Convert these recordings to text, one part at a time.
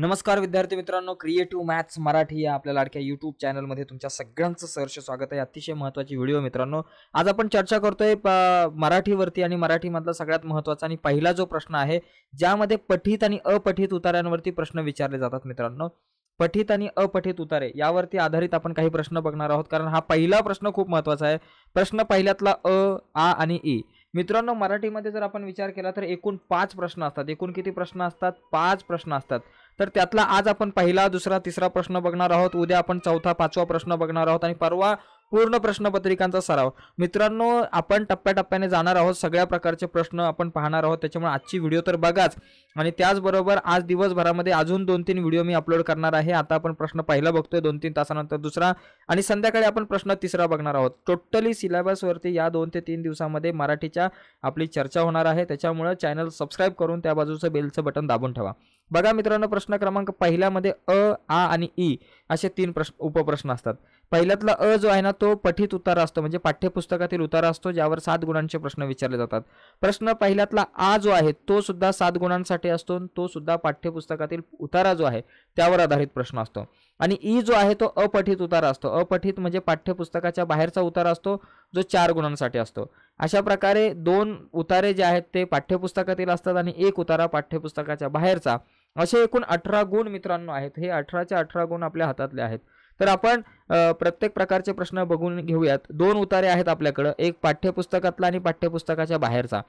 नमस्कार विद्यार्थी मित्रांनो क्रिएटिव्ह मॅथ्स मराठी या आपल्या लाडक्या यूट्यूब चॅनलमध्ये तुमच्या सगळ्यांचं सहर्ष स्वागत आहे अतिशय महत्त्वाची व्हिडिओ मित्रांनो आज आपण चर्चा करतोय मराठीवरती आणि मराठीमधला सगळ्यात महत्त्वाचा आणि पहिला जो प्रश्न आहे ज्यामध्ये पठित आणि अपठित उतार्यांवरती प्रश्न विचारले जातात मित्रांनो पठित आणि अपठित उतारे यावरती आधारित आपण काही प्रश्न बघणार आहोत कारण हा पहिला प्रश्न खूप महत्त्वाचा आहे प्रश्न पहिल्यातला अ आ आणि ई मित्रांनो मराठीमध्ये जर आपण विचार केला तर एकूण पाच प्रश्न असतात एकूण किती प्रश्न असतात पाच प्रश्न असतात तर त्यातला आज आपण पहिला दुसरा तिसरा प्रश्न बघणार आहोत उद्या आपण चौथा पाचवा प्रश्न बघणार आहोत आणि परवा पूर्ण प्रश्नपत्रिकांचा सराव मित्रांनो आपण टप्प्याटप्प्याने जाणार आहोत सगळ्या प्रकारचे प्रश्न आपण पाहणार आहोत त्याच्यामुळे आजची व्हिडिओ तर बघाच आणि त्याचबरोबर आज दिवसभरामध्ये अजून दोन तीन व्हिडिओ मी अपलोड करणार आहे आता आपण प्रश्न पहिला बघतोय दोन तीन तासानंतर दुसरा आणि संध्याकाळी आपण प्रश्न तिसरा बघणार आहोत टोटली सिलेबसवरती या दोन ते तीन दिवसामध्ये मराठीच्या आपली चर्चा होणार आहे त्याच्यामुळे चॅनल सबस्क्राईब करून त्या बाजूचं बेलचं बटन दाबून ठेवा बघा मित्रांनो प्रश्न क्रमांक पहिल्यामध्ये अ आ आणि ई असे तीन प्रश्न उपप्रश्न असतात पहिल्यातला अ जो आहे ना तो पठित उतारा असतो म्हणजे पाठ्यपुस्तकातील उतारा असतो ज्यावर सात गुणांचे प्रश्न विचारले जातात प्रश्न पहिल्यातला आ जो आहे तो सुद्धा सात गुणांसाठी असतो तो सुद्धा पाठ्यपुस्तकातील उतारा जो आहे त्यावर आधारित प्रश्न असतो आणि ई जो आहे तो अपठित उतारा असतो अपठित म्हणजे पाठ्यपुस्तकाच्या बाहेरचा उतारा असतो जो चार गुणांसाठी असतो अशा प्रकारे दोन उतारे जे आहेत ते पाठ्यपुस्तकातील असतात आणि एक उतारा पाठ्यपुस्तकाच्या बाहेरचा असे एकूण अठरा गुण मित्रांनो आहेत हे अठराच्या अठरा गुण आपल्या हातातले आहेत तर आपण प्रत्येक प्रकारचे प्रश्न बघून घेऊयात दोन उतारे आहेत आपल्याकडं एक पाठ्यपुस्तकातला आणि पाठ्यपुस्तकाच्या बाहेरचा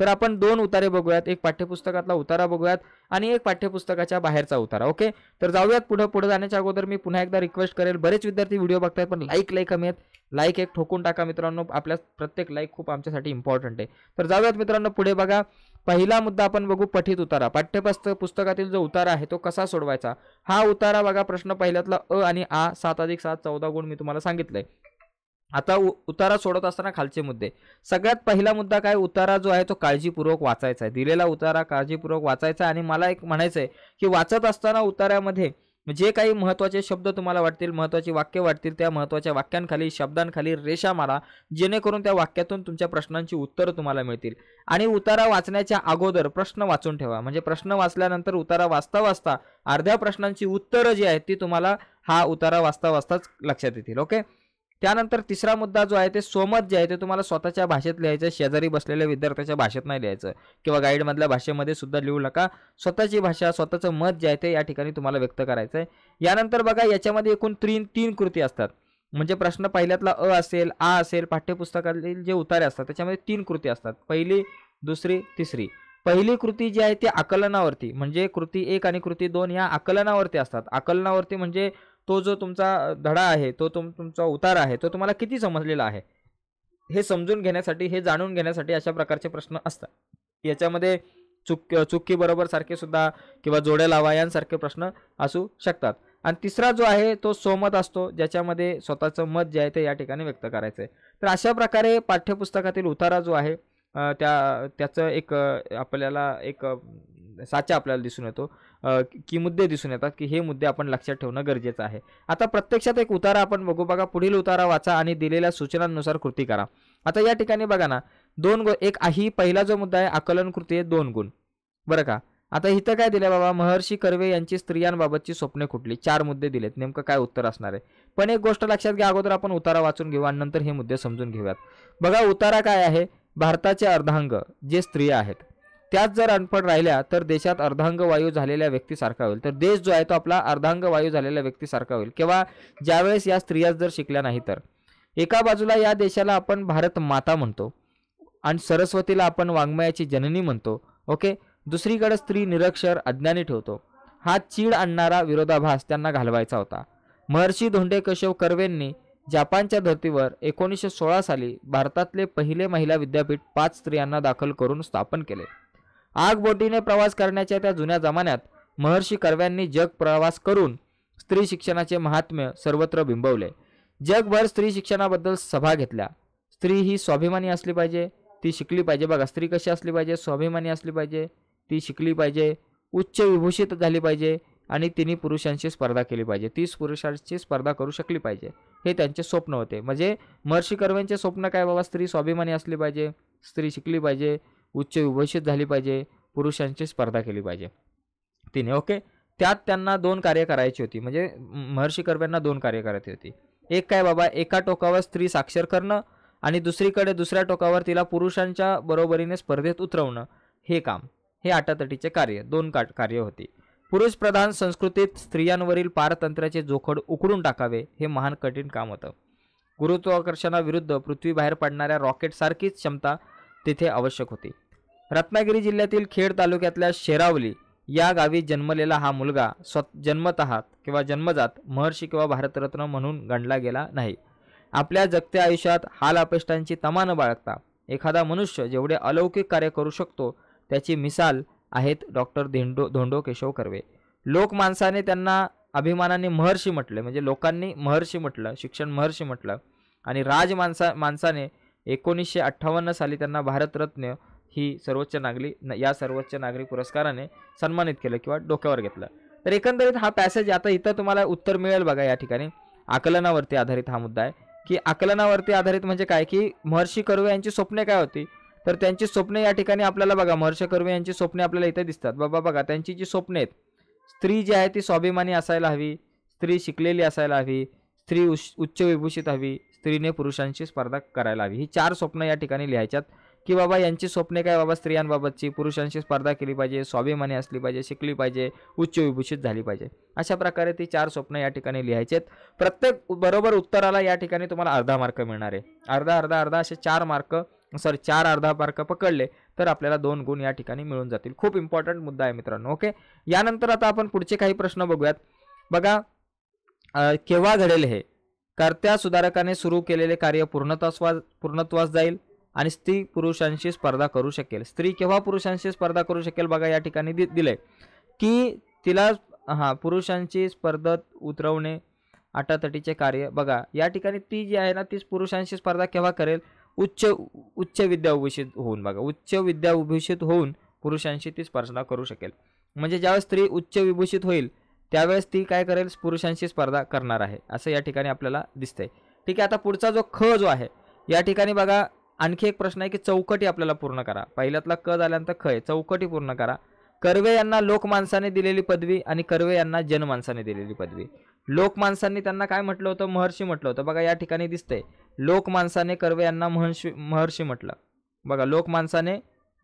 तर आपण दोन उतारे बघूयात एक पाठ्यपुस्तकातला उतारा बघूयात आणि एक पाठ्यपुस्तकाच्या बाहेरचा उतारा ओके तर जाऊयात पुढे पुढे जाण्याच्या अगोदर मी पुन्हा एकदा रिक्वेस्ट करेल बरेच विद्यार्थी व्हिडिओ बघतायत पण लाईक लाईक कमी आहेत लाईक एक ठोकून टाका मित्रांनो आपल्या प्रत्येक लाईक खूप आमच्यासाठी इम्पॉर्टंट आहे तर जाऊयात मित्रांनो पुढे बघा पहिला मुद्दा आपण बघू पठित उतारा पाठ्यपुस्तक पुस्तकातील जो उतारा आहे तो कसा सोडवायचा हा उतारा बघा प्रश्न पहिल्यातला अ आणि आ सात अधिक सात चौदा गुण मी तुम्हाला सांगितलंय आता उतारा सोडत असताना खालचे मुद्दे सगळ्यात पहिला मुद्दा काय उतारा जो आहे तो काळजीपूर्वक वाचायचा आहे दिलेला उतारा काळजीपूर्वक वाचायचा आणि मला एक म्हणायचं आहे की वाचत असताना उतार्यामध्ये जे काही महत्त्वाचे शब्द तुम्हाला वाटतील महत्त्वाची वाक्य वाटतील त्या महत्त्वाच्या वाक्यांखाली शब्दांखाली रेषा मारा जेणेकरून त्या वाक्यातून तुमच्या प्रश्नांची उत्तरं तुम्हाला मिळतील आणि उतारा वाचण्याच्या अगोदर प्रश्न वाचून ठेवा म्हणजे प्रश्न वाचल्यानंतर उतारा वाचता वाचता अर्ध्या प्रश्नांची उत्तरं जी आहेत ती तुम्हाला हा उतारा वाचता वाचताच लक्षात येतील ओके त्यानंतर तिसरा मुद्दा जो आहे ते सोमत जे आहे ते तुम्हाला स्वतःच्या भाषेत लिहायचं शेजारी बसलेल्या विद्यार्थ्याच्या भाषेत नाही लिहायचं किंवा गाईडमधल्या भाषेमध्ये सुद्धा लिहू नका स्वतःची भाषा स्वतःचं मत जे आहे ते या ठिकाणी तुम्हाला व्यक्त करायचं आहे यानंतर बघा याच्यामध्ये एकूण तीन तीन कृती असतात म्हणजे प्रश्न पहिल्यातला अ असेल आ असेल पाठ्यपुस्तकातील जे उतारे असतात त्याच्यामध्ये तीन कृती असतात पहिली दुसरी तिसरी पहिली कृती जी आहे ती आकलनावरती म्हणजे कृती एक आणि कृती दोन या आकलनावरती असतात आकलनावरती म्हणजे तो जो तुमचा धडा आहे तो तुम तुमचा उतार आहे तो तुम्हाला किती समजलेला आहे हे समजून घेण्यासाठी हे जाणून घेण्यासाठी अशा प्रकारचे प्रश्न असतात याच्यामध्ये चुक बरोबर सारखे सुद्धा किंवा जोड्या लावा यांसारखे प्रश्न असू शकतात आणि तिसरा जो आहे तो सोमत असतो ज्याच्यामध्ये स्वतःचं मत जे आहे ते या ठिकाणी व्यक्त करायचं आहे तर अशा प्रकारे पाठ्यपुस्तकातील उतारा जो आहे त्या त्याचं एक आपल्याला एक साचा आपल्याला दिसून येतो की मुद्दे दिसून येतात की हे मुद्दे आपण लक्षात ठेवणं गरजेचं आहे आता प्रत्यक्षात एक उतारा आपण बघू बघा पुढील उतारा वाचा आणि दिलेल्या सूचनांनुसार कृती करा आता या ठिकाणी बघा ना दोन गो एक ही पहिला जो मुद्दा आहे आकलन कृती आहे दोन गुण बरं का आता इथं काय दिलं बाबा महर्षी कर्वे यांची स्त्रियांबाबतची स्वप्ने कुठली चार मुद्दे दिलेत नेमकं काय उत्तर असणार आहे पण एक गोष्ट लक्षात घ्या अगोदर आपण उतारा वाचून घेऊ आणि नंतर हे मुद्दे समजून घेऊयात बघा उतारा काय आहे भारताचे अर्धांग जे स्त्रिया आहेत त्याच जर अनपढ राहिल्या तर देशात अर्धांगवायू झालेल्या व्यक्तीसारखा होईल तर देश जो आहे तो आपला अर्धांगवायू झालेल्या व्यक्तीसारखा होईल किंवा ज्यावेळेस या स्त्रिया जर शिकल्या नाही तर एका बाजूला या देशाला आपण भारत माता म्हणतो आणि सरस्वतीला आपण वाङ्मयाची जननी म्हणतो ओके दुसरीकडे स्त्री निरक्षर अज्ञानी ठेवतो हा चीड आणणारा विरोधाभास त्यांना घालवायचा होता महर्षी धोंडे कशव कर्वेंनी जपानच्या धर्तीवर एकोणीसशे सोळा साली भारतातले पहिले महिला विद्यापीठ पाच स्त्रियांना दाखल करून स्थापन केले आगबोटीने प्रवास करण्याच्या त्या जुन्या जमान्यात महर्षी कर्व्यांनी जग प्रवास करून स्त्री शिक्षणाचे महात्म्य सर्वत्र बिंबवले जगभर स्त्री शिक्षणाबद्दल सभा घेतल्या स्त्री ही स्वाभिमानी असली पाहिजे ती शिकली पाहिजे बघा स्त्री कशी असली पाहिजे स्वाभिमानी असली पाहिजे ती शिकली पाहिजे उच्च विभूषित झाली पाहिजे आणि तिने पुरुषांशी स्पर्धा केली पाहिजे तीच पुरुषांची स्पर्धा करू शकली पाहिजे हे त्यांचे स्वप्न होते म्हणजे महर्षी कर्व्यांचे स्वप्न काय बाबा स्त्री स्वाभिमानी असली पाहिजे स्त्री शिकली पाहिजे उच्च विभूषित झाली पाहिजे पुरुषांची स्पर्धा केली पाहिजे तिने ओके त्यात त्यांना दोन कार्य करायची होती म्हणजे महर्षी कर्व्यांना दोन कार्य करायची होती एक काय बाबा एका टोकावर स्त्री साक्षर करणं आणि दुसरीकडे दुसऱ्या टोकावर तिला पुरुषांच्या बरोबरीने स्पर्धेत उतरवणं हे काम हे आटातटीचे कार्य दोन का कार्य होती पुरुष प्रधान संस्कृतीत स्त्रियांवरील पारतंत्र्याचे जोखड उकडून टाकावे हे महान कठीण काम होतं गुरुत्वाकर्षणाविरुद्ध पृथ्वी बाहेर पडणाऱ्या रॉकेटसारखीच क्षमता तिथे आवश्यक होती रत्नागिरी जिल्ह्यातील खेड तालुक्यातल्या शेरावली या गावी जन्मलेला हा मुलगा स्व जन्मतः किंवा जन्मजात महर्षी किंवा भारतरत्न म्हणून गणला गेला नाही आपल्या जगत्या आयुष्यात हाल अपेष्टांची तमा बाळगता एखादा मनुष्य जेवढे अलौकिक कार्य करू शकतो त्याची मिसाल आहेत डॉक्टर धेंडो धोंडो केशव कर्वे माणसाने त्यांना अभिमानाने महर्षी म्हटले म्हणजे लोकांनी महर्षी म्हटलं शिक्षण महर्षी म्हटलं आणि माणसा माणसाने एकोणीसशे अठ्ठावन्न साली त्यांना भारतरत्न ही सर्वोच्च नागरी या सर्वोच्च नागरी पुरस्काराने सन्मानित केलं किंवा डोक्यावर घेतलं तर एकंदरीत हा पॅसेज आता इथं तुम्हाला उत्तर मिळेल बघा या ठिकाणी आकलनावरती आधारित हा मुद्दा आहे की आकलनावरती आधारित म्हणजे काय की महर्षी कर्वे यांची स्वप्ने काय होती तर त्यांची स्वप्ने या ठिकाणी आपल्याला बघा महर्षी कर्वे यांची स्वप्ने आपल्याला इथे दिसतात बाबा बघा त्यांची जी स्वप्ने आहेत स्त्री जी आहे ती स्वाभिमानी असायला हवी स्त्री शिकलेली असायला हवी स्त्री उच्च विभूषित हवी स्त्रीने पुरुषांची स्पर्धा करायला हवी ही चार स्वप्न या ठिकाणी लिहायच्यात की बाबा यांची स्वप्ने काय बाबा स्त्रियांबाबतची पुरुषांशी स्पर्धा केली पाहिजे स्वाभिमानी असली पाहिजे शिकली पाहिजे उच्च विभूषित झाली पाहिजे अशा प्रकारे ती चार स्वप्न या ठिकाणी लिहायचे प्रत्येक बरोबर उत्तराला या ठिकाणी तुम्हाला अर्धा मार्क मिळणार आहे अर्धा अर्धा अर्धा असे चार मार्क सॉरी चार अर्धा मार्क पकडले तर आपल्याला दोन गुण या ठिकाणी मिळून जातील खूप इम्पॉर्टंट मुद्दा आहे मित्रांनो ओके यानंतर आता आपण पुढचे काही प्रश्न बघूयात बघा केव्हा घडेल हे कर्त्या सुधारकाने सुरू केलेले कार्य पूर्णत्वास पूर्णत्वास जाईल आणि स्त्री पुरुषांशी स्पर्धा करू शकेल स्त्री केव्हा पुरुषांशी स्पर्धा करू शकेल बघा या ठिकाणी दि दिले की तिला हां पुरुषांची स्पर्धा उतरवणे आटातटीचे कार्य बघा या ठिकाणी ती जी आहे ना ती पुरुषांशी स्पर्धा केव्हा करेल उच्च उच्च उभूषित होऊन बघा उच्च उभूषित होऊन पुरुषांशी ती स्पर्धा करू शकेल म्हणजे ज्यावेळेस स्त्री उच्च विभूषित होईल त्यावेळेस ती काय करेल पुरुषांशी स्पर्धा करणार आहे असं या ठिकाणी आपल्याला दिसतंय ठीक आहे आता पुढचा जो ख जो आहे या ठिकाणी बघा आणखी एक प्रश्न आहे की चौकटी आपल्याला पूर्ण करा पहिल्यातला क झाल्यानंतर ख आहे चौकटी पूर्ण करा कर्वे यांना लोकमानसाने दिलेली पदवी आणि कर्वे यांना जनमानसाने दिलेली पदवी लोकमानसांनी त्यांना काय म्हटलं होतं महर्षी म्हटलं होतं बघा या ठिकाणी दिसतंय लोकमानसाने कर्वे यांना महर्षी महर्षी म्हटलं बघा लोकमानसाने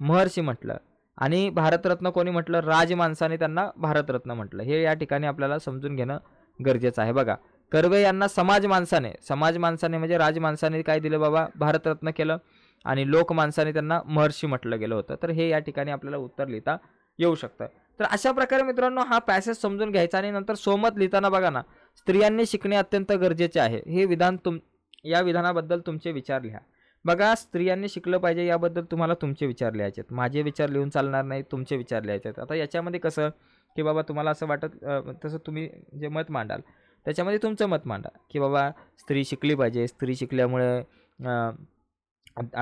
महर्षी म्हटलं आणि भारतरत्न कोणी म्हटलं राजमानसाने त्यांना भारतरत्न म्हटलं हे या ठिकाणी आपल्याला समजून घेणं गरजेचं आहे बघा कर्वे यांना समाज माणसाने समाज माणसाने म्हणजे राज माणसाने काय दिलं बाबा भारतरत्न केलं आणि लोक माणसाने त्यांना महर्षी म्हटलं गेलं होतं तर हे या ठिकाणी आपल्याला उत्तर लिहिता येऊ शकतं तर अशा प्रकारे मित्रांनो हा पॅसेज समजून घ्यायचा आणि नंतर सोमत लिहिताना बघा ना स्त्रियांनी शिकणे अत्यंत गरजेचे आहे हे विधान तुम या विधानाबद्दल तुमचे विचार लिहा बघा स्त्रियांनी शिकलं पाहिजे याबद्दल तुम्हाला तुमचे विचार लिहायचे आहेत माझे विचार लिहून चालणार नाही तुमचे विचार लिहायचे आहेत आता याच्यामध्ये कसं की बाबा तुम्हाला असं वाटत तसं तुम्ही जे मत मांडाल त्याच्यामध्ये तुमचं मत मांडा की बाबा स्त्री शिकली पाहिजे स्त्री शिकल्यामुळे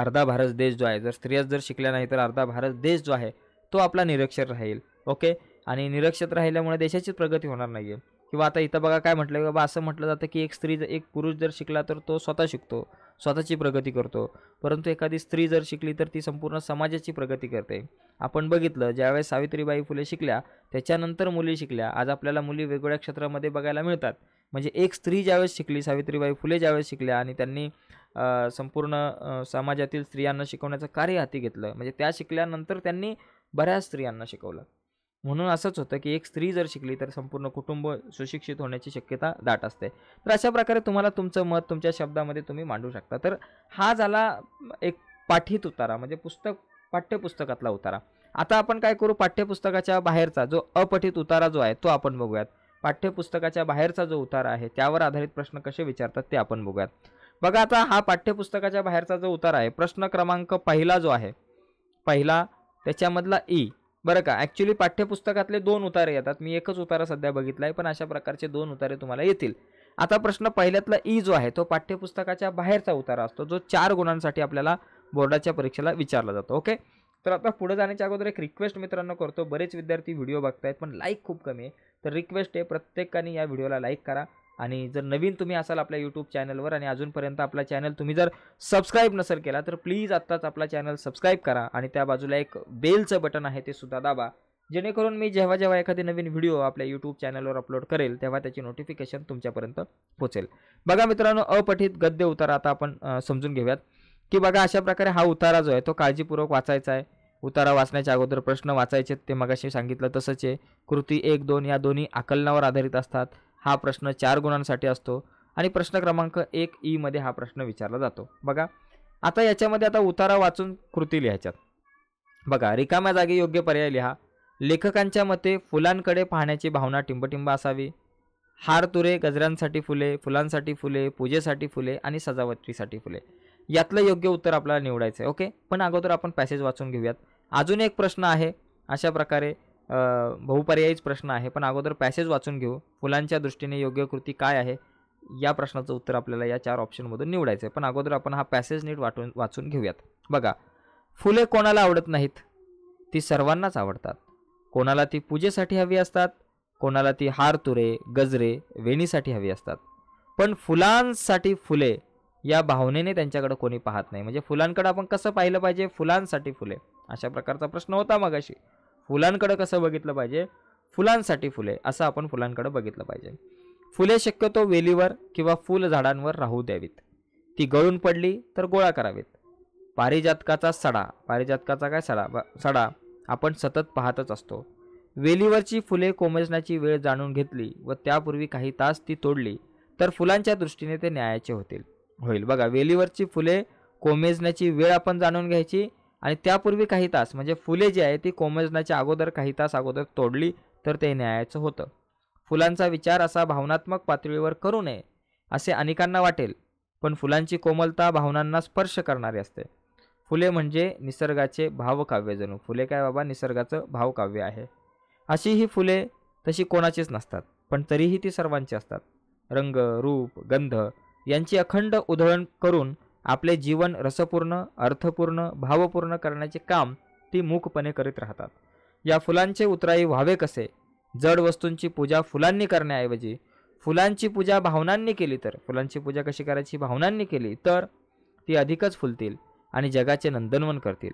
अर्धा भारत देश जो आहे जर स्त्रियाच जर शिकल्या नाही तर अर्धा भारत देश जो आहे तो आपला निरक्षर राहील ओके आणि निरक्षर राहिल्यामुळे देशाचीच प्रगती होणार नाही आहे किंवा आता इथं बघा काय म्हटलं बाबा असं म्हटलं जातं की एक स्त्री एक पुरुष जर शिकला तर तो स्वतः शिकतो स्वतःची प्रगती करतो परंतु एखादी स्त्री जर शिकली तर ती संपूर्ण समाजाची प्रगती करते आपण बघितलं ज्यावेळेस सावित्रीबाई फुले शिकल्या त्याच्यानंतर मुली शिकल्या आज आपल्याला मुली वेगवेगळ्या क्षेत्रामध्ये बघायला मिळतात म्हणजे एक स्त्री ज्यावेळेस शिकली सावित्रीबाई फुले ज्यावेळेस शिकल्या आणि त्यांनी संपूर्ण समाजातील स्त्रियांना शिकवण्याचं कार्य हाती घेतलं म्हणजे त्या शिकल्यानंतर त्यांनी बऱ्याच स्त्रियांना शिकवलं म्हणून असंच होतं की एक स्त्री जर शिकली तर संपूर्ण कुटुंब सुशिक्षित होण्याची शक्यता दाट असते तर अशा प्रकारे तुम्हाला तुमचं मत तुमच्या शब्दामध्ये तुम्ही मांडू शकता तर हा झाला एक पाठीत उतारा म्हणजे पुस्तक पाठ्यपुस्तकातला उतारा आता आपण काय करू पाठ्यपुस्तकाच्या बाहेरचा जो अपठित उतारा जो आहे तो आपण बघूयात पाठ्यपुस्तकाच्या बाहेरचा जो उतारा आहे त्यावर आधारित प्रश्न कसे विचारतात ते आपण बघूयात बघा आता हा पाठ्यपुस्तकाच्या बाहेरचा जो उतारा आहे प्रश्न क्रमांक पहिला जो आहे पहिला त्याच्यामधला ई बरं का ॲक्च्युली पाठ्यपुस्तकातले दोन उतारे येतात मी एकच उतारा सध्या बघितला आहे पण अशा प्रकारचे दोन उतारे तुम्हाला येतील आता प्रश्न पहिल्यातला ई e जो आहे तो पाठ्यपुस्तकाच्या बाहेरचा उतारा असतो जो चार गुणांसाठी आपल्याला बोर्डाच्या परीक्षेला विचारला जातो ओके तर आता पुढे जाण्याच्या अगोदर एक रिक्वेस्ट मित्रांनो करतो बरेच विद्यार्थी व्हिडिओ बघतायत पण लाईक खूप कमी आहे तर रिक्वेस्ट आहे प्रत्येकाने या व्हिडिओला लाईक करा आणि जर नवीन तुम्ही असाल आपल्या यूट्यूब चॅनलवर आणि अजूनपर्यंत आपला चॅनल तुम्ही जर सबस्क्राईब नसेल केला तर प्लीज आत्ताच आपला चॅनल सबस्क्राईब करा आणि त्या बाजूला एक बेलचं बटन आहे ते सुद्धा दाबा जेणेकरून मी जेव्हा जेव्हा एखादी नवीन व्हिडिओ आपल्या यूट्यूब चॅनलवर अपलोड करेल तेव्हा त्याची नोटिफिकेशन तुमच्यापर्यंत पोचेल बघा मित्रांनो अपठित गद्य उतारा आता आपण समजून घेऊयात की बघा अशा प्रकारे हा उतारा जो आहे तो काळजीपूर्वक वाचायचा आहे उतारा वाचण्याच्या अगोदर प्रश्न वाचायचे ते मगाशी सांगितलं तसंच आहे कृती एक दोन या दोन्ही आकलनावर आधारित असतात हा प्रश्न चार गुणांसाठी असतो आणि प्रश्न क्रमांक एक ईमध्ये e हा प्रश्न विचारला जातो बघा आता याच्यामध्ये आता उतारा वाचून कृती लिहायच्यात बघा रिकाम्या जागी योग्य पर्याय लिहा लेखकांच्या मते फुलांकडे पाहण्याची भावना टिंबटिंब असावी हार तुरे गजऱ्यांसाठी फुले फुलांसाठी फुले पूजेसाठी फुले आणि सजावटीसाठी फुले यातलं योग्य उत्तर आपल्याला निवडायचं आहे ओके पण अगोदर आपण पॅसेज वाचून घेऊयात अजून एक प्रश्न आहे अशा प्रकारे बहुपर्यायीच प्रश्न आहे पण अगोदर पॅसेज वाचून घेऊ फुलांच्या दृष्टीने योग्य कृती काय आहे या प्रश्नाचं उत्तर आपल्याला या चार ऑप्शनमधून निवडायचं आहे पण अगोदर आपण हा पॅसेज नीट वाटून वाचून घेऊयात बघा फुले कोणाला आवडत नाहीत ती सर्वांनाच आवडतात कोणाला ती पूजेसाठी हवी असतात कोणाला ती हार तुरे गजरे वेणीसाठी हवी असतात पण फुलांसाठी फुले या भावनेने त्यांच्याकडे कोणी पाहत नाही म्हणजे फुलांकडे आपण कसं पाहिलं पाहिजे फुलांसाठी फुले अशा प्रकारचा प्रश्न होता मग अशी फुलांकडे कसं बघितलं पाहिजे फुलांसाठी फुले असं आपण फुलांकडे बघितलं पाहिजे फुले शक्यतो वेलीवर किंवा फुल झाडांवर राहू द्यावीत ती गळून पडली तर गोळा करावीत पारिजातकाचा सडा पारिजातकाचा काय सडा सडा आपण सतत पाहतच असतो वेलीवरची फुले कोमजण्याची वेळ जाणून घेतली व त्यापूर्वी काही तास ती तोडली तर फुलांच्या दृष्टीने ते न्यायाचे होतील होईल बघा वेलीवरची फुले कोमेजण्याची वेळ आपण जाणून घ्यायची आणि त्यापूर्वी काही तास म्हणजे फुले जी आहे ती कोमजण्याच्या अगोदर काही तास अगोदर तोडली तर ते न्यायाचं होतं फुलांचा विचार असा भावनात्मक पातळीवर करू नये असे अनेकांना वाटेल पण फुलांची कोमलता भावनांना स्पर्श करणारी असते फुले म्हणजे निसर्गाचे भावकाव्य जणू फुले काय बाबा निसर्गाचं भावकाव्य आहे अशी ही फुले तशी कोणाचीच नसतात पण तरीही ती सर्वांची असतात रंग रूप गंध यांची अखंड उधळण करून आपले जीवन रसपूर्ण अर्थपूर्ण भावपूर्ण करण्याचे काम ती मूकपणे करीत राहतात या फुलांचे उतराई व्हावे कसे जड वस्तूंची पूजा फुलांनी करण्याऐवजी फुलांची पूजा भावनांनी केली तर फुलांची पूजा कशी करायची भावनांनी केली तर ती अधिकच फुलतील आणि जगाचे नंदनवन करतील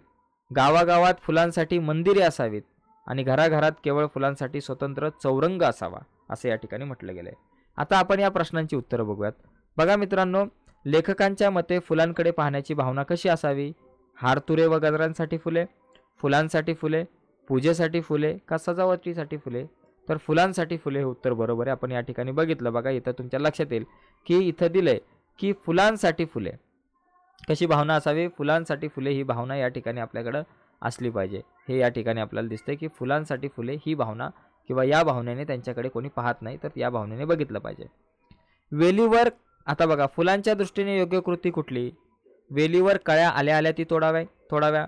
गावागावात फुलांसाठी मंदिरे असावीत आणि घराघरात केवळ फुलांसाठी स्वतंत्र चौरंग असावा असं या ठिकाणी म्हटलं गेलं आहे आता आपण या प्रश्नांची उत्तरं बघूयात बघा मित्रांनो लेखकांच्या मते फुलांकडे पाहण्याची भावना कशी असावी हारतुरे व गजरांसाठी फुले फुलांसाठी फुले पूजेसाठी फुले का सजावटीसाठी फुले तर फुलांसाठी फुले हे उत्तर बरोबर आहे आपण या ठिकाणी बघितलं बघा इथं तुमच्या लक्षात येईल की इथं दिले की फुलांसाठी फुले कशी भावना असावी फुलांसाठी फुले ही भावना या ठिकाणी आपल्याकडं असली पाहिजे हे या ठिकाणी आपल्याला दिसते की फुलांसाठी फुले ही भावना किंवा या भावनेने त्यांच्याकडे कोणी पाहत नाही तर या भावनेने बघितलं पाहिजे वेलीवर आता बघा फुलांच्या दृष्टीने योग्य कृती कुठली वेलीवर कळ्या आल्या आल्या ती तोडाव्या तोडाव्या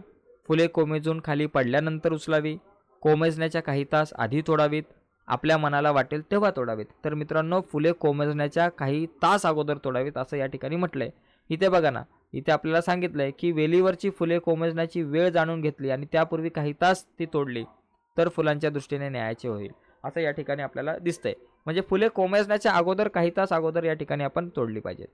फुले कोमेजून खाली पडल्यानंतर उचलावी कोमेजण्याच्या काही तास आधी तोडावीत आपल्या मनाला वाटेल तेव्हा तोडावीत तर मित्रांनो फुले कोमेजण्याच्या काही तास अगोदर तोडावीत असं या ठिकाणी म्हटलं आहे इथे बघा ना इथे आपल्याला सांगितलं आहे की वेलीवरची फुले कोमेजण्याची वेळ जाणून घेतली आणि त्यापूर्वी काही तास ती तोडली तर फुलांच्या दृष्टीने न्यायाचे होईल असं या ठिकाणी आपल्याला दिसतंय म्हणजे फुले कोमेजण्याच्या अगोदर काही तास अगोदर या ठिकाणी आपण तोडली पाहिजेत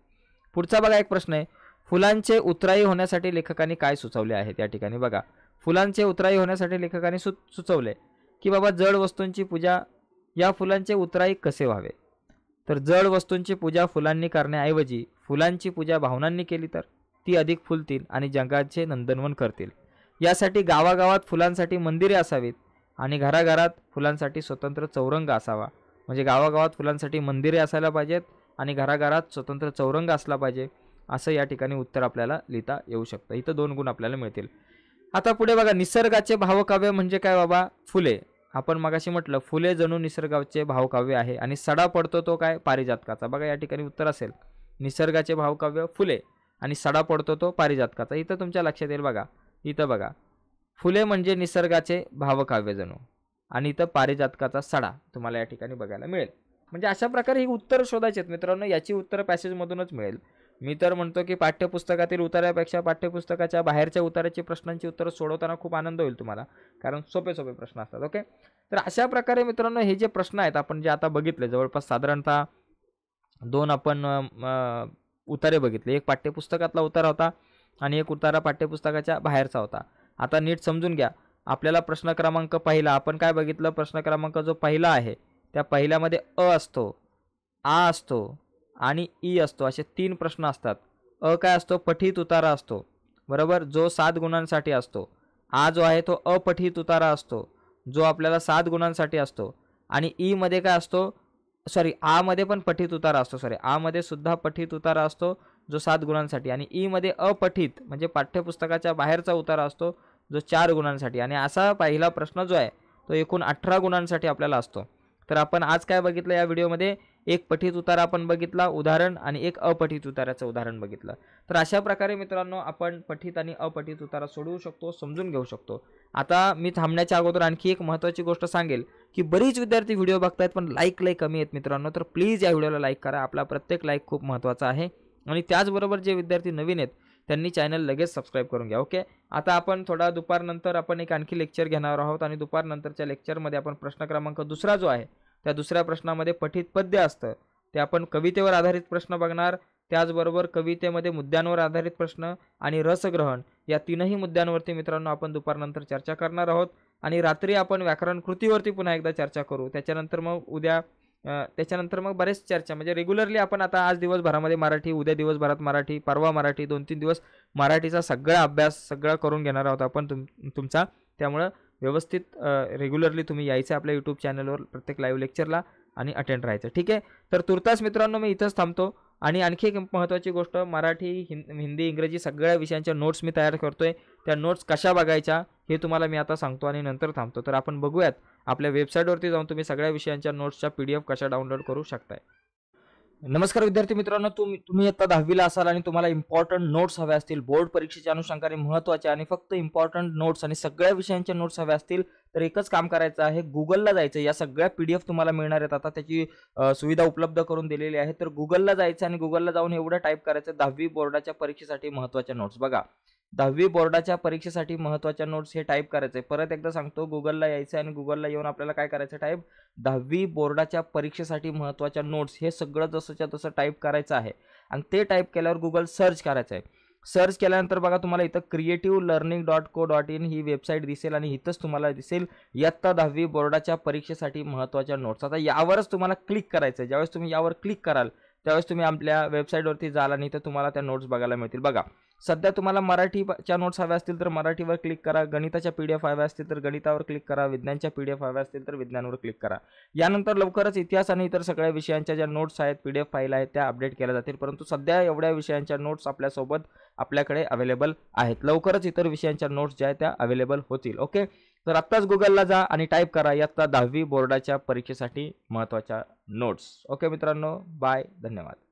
पुढचा बघा एक प्रश्न आहे फुलांचे उतराई होण्यासाठी लेखकांनी काय सुचवले आहेत या ठिकाणी बघा फुलांचे उतराई होण्यासाठी लेखकांनी सु सुचवले की बाबा जड वस्तूंची पूजा या फुलांचे उतराई कसे व्हावे तर जड वस्तूंची पूजा फुलांनी करण्याऐवजी फुलांची पूजा भावनांनी केली तर ती अधिक फुलतील आणि जगाचे नंदनवन करतील यासाठी गावागावात फुलांसाठी मंदिरे असावीत आणि घराघरात फुलांसाठी स्वतंत्र चौरंग असावा म्हणजे गावागावात फुलांसाठी मंदिरे असायला पाहिजेत आणि घराघरात स्वतंत्र चौरंग असला पाहिजे असं या ठिकाणी उत्तर आपल्याला लिहिता येऊ शकतं इथं दोन गुण आपल्याला मिळतील आता पुढे बघा निसर्गाचे भावकाव्य म्हणजे काय बाबा फुले आपण मगाशी म्हटलं फुले जणू निसर्गाचे भावकाव्य आहे आणि सडा पडतो तो काय पारिजातकाचा बघा या ठिकाणी उत्तर असेल निसर्गाचे भावकाव्य फुले आणि सडा पडतो तो पारिजातकाचा इथं तुमच्या लक्षात येईल बघा इथं बघा फुले म्हणजे निसर्गाचे भावकाव्य जणू आणि इथं पारिजातकाचा सडा तुम्हाला या ठिकाणी बघायला मिळेल म्हणजे अशा प्रकारे ही उत्तरं शोधायची आहेत मित्रांनो याची उत्तरं पॅसेजमधूनच मिळेल मी तर म्हणतो की पाठ्यपुस्तकातील उतारापेक्षा पाठ्यपुस्तकाच्या बाहेरच्या उताराची प्रश्नांची उत्तरं सोडवताना खूप आनंद होईल तुम्हाला कारण सोपे सोपे प्रश्न असतात ओके तर अशा प्रकारे मित्रांनो हे जे प्रश्न आहेत आपण जे आता बघितले जवळपास साधारणतः दोन आपण उतारे बघितले एक पाठ्यपुस्तकातला उतारा होता आणि एक उतारा पाठ्यपुस्तकाच्या बाहेरचा होता आता नीट समजून घ्या आपल्याला प्रश्न क्रमांक पहिला आपण काय बघितलं प्रश्न क्रमांक जो पहिला आहे त्या पहिल्यामध्ये अ असतो आ असतो आणि ई असतो असे तीन प्रश्न असतात अ काय असतो पठित उतारा असतो बरोबर जो सात गुणांसाठी असतो आ जो आहे तो अपठित उतारा असतो जो आपल्याला सात गुणांसाठी असतो आणि ईमध्ये काय असतो सॉरी आमध्ये पण पठित उतारा असतो सॉरी आमध्ये सुद्धा पठित उतारा असतो जो सात गुणांसाठी आणि ईमध्ये अपठित म्हणजे पाठ्यपुस्तकाच्या बाहेरचा उतारा असतो जो चार गुणांसाठी आणि असा पहिला प्रश्न जो आहे तो एकूण अठरा गुणांसाठी आपल्याला असतो तर आपण आज काय बघितलं या व्हिडिओमध्ये एक पठित उतारा आपण बघितला उदाहरण आणि एक अपठित उताराचं उदाहरण बघितलं तर अशा प्रकारे मित्रांनो आपण पठित आणि अपठित उतारा सोडवू शकतो समजून घेऊ शकतो आता मी थांबण्याच्या अगोदर आणखी एक महत्त्वाची गोष्ट सांगेल की बरीच विद्यार्थी व्हिडिओ बघतायत पण लाईक लय कमी आहेत मित्रांनो तर प्लीज या व्हिडिओला लाईक करा आपला प्रत्येक लाईक खूप महत्त्वाचा आहे आणि त्याचबरोबर जे विद्यार्थी नवीन आहेत त्यांनी चॅनल लगेच सबस्क्राईब करून घ्या ओके आता आपण थोडा दुपारनंतर आपण एक आणखी लेक्चर घेणार आहोत आणि दुपारनंतरच्या लेक्चरमध्ये आपण प्रश्न क्रमांक दुसरा जो आहे त्या दुसऱ्या प्रश्नामध्ये पठित पद्य असतं ते आपण कवितेवर आधारित प्रश्न बघणार त्याचबरोबर कवितेमध्ये मुद्द्यांवर आधारित प्रश्न आणि रसग्रहण या तीनही मुद्द्यांवरती मित्रांनो आपण दुपारनंतर चर्चा करणार आहोत आणि रात्री आपण व्याकरण कृतीवरती पुन्हा एकदा चर्चा करू त्याच्यानंतर मग उद्या त्याच्यानंतर मग बरेच चर्चा म्हणजे रेग्युलरली आपण आता आज दिवसभरामध्ये मराठी उद्या दिवसभरात मराठी परवा मराठी दोन तीन दिवस मराठीचा सगळा अभ्यास सगळा करून घेणार आहोत आपण तुम तुमचा त्यामुळं व्यवस्थित रेग्युलरली तुम्ही यायचं आपल्या यूट्यूब चॅनलवर प्रत्येक लाईव्ह लेक्चरला आणि अटेंड राहायचं ठीक आहे तर तुर्तास मित्रांनो मी इथंच थांबतो आणि आणखी एक महत्त्वाची गोष्ट मराठी हिंदी इंग्रजी सगळ्या विषयांच्या नोट्स मी तयार करतो आहे त्या नोट्स कशा बघायच्या हे तुम्हाला मी आता सांगतो आणि नंतर थांबतो तर आपण बघूयात आपल्या वेबसाईटवरती जाऊन तुम्ही सगळ्या विषयांच्या नोट्सच्या पी डी एफ कशा डाउनलोड करू शकताय नमस्कार विद्यार्थी मित्रांनो तुम्ही तुम्ही आता दहावीला असाल आणि तुम्हाला इम्पॉर्टंट नोट्स हवे असतील बोर्ड परीक्षेच्या अनुषंगाने महत्त्वाचे आणि फक्त इम्पॉर्टंट नोट्स आणि सगळ्या विषयांच्या नोट्स हव्या असतील तर एकच काम करायचं आहे गुगलला जायचं या सगळ्या पी डी एफ तुम्हाला मिळणार आहेत आता त्याची सुविधा उपलब्ध करून दिलेली आहे तर गुगलला जायचं आणि गुगलला जाऊन एवढं टाईप करायचं दहावी बोर्डाच्या परीक्षेसाठी महत्वाच्या नोट्स बघा दहावी बोर्डाच्या परीक्षेसाठी महत्त्वाच्या नोट्स हे टाईप करायचे आहे परत एकदा सांगतो गुगलला यायचं आहे आणि गुगलला येऊन आपल्याला काय करायचं टाईप दहावी बोर्डाच्या परीक्षेसाठी महत्त्वाच्या नोट्स हे सगळं जसंच्या तसं टाईप करायचं आहे आणि ते टाईप केल्यावर गुगल सर्च करायचं आहे सर्च केल्यानंतर बघा तुम्हाला इथं creative learning dot co dot in ही वेबसाईट दिसेल आणि इथंच तुम्हाला दिसेल इयत्ता दहावी बोर्डाच्या परीक्षेसाठी महत्त्वाच्या नोट्स आता यावरच तुम्हाला क्लिक करायचं आहे ज्यावेळेस तुम्ही यावर क्लिक कराल त्यावेळेस तुम्ही आपल्या वेबसाईटवरती जाल आणि इथं तुम्हाला त्या नोट्स बघायला मिळतील बघा सध्या तुम्हाला मराठीच्या नोट्स हव्या असतील तर मराठीवर क्लिक करा गणिताच्या पी डी एफ हव्या असतील तर गणितावर क्लिक करा विज्ञानच्या पी डी एफ हव्या असतील तर विज्ञानवर क्लिक करा यानंतर लवकरच इतिहास आणि इतर सगळ्या विषयांच्या ज्या नोट्स आहेत पी डी एफ फाईल आहेत त्या अपडेट केल्या जातील परंतु सध्या एवढ्या विषयांच्या नोट्स आपल्यासोबत आपल्याकडे अवेलेबल आहेत लवकरच इतर विषयांच्या नोट्स ज्या आहेत त्या अवेलेबल होतील ओके तर आत्ताच गुगलला जा आणि टाईप करा इयत्ता दहावी बोर्डाच्या परीक्षेसाठी महत्त्वाच्या नोट्स ओके मित्रांनो बाय धन्यवाद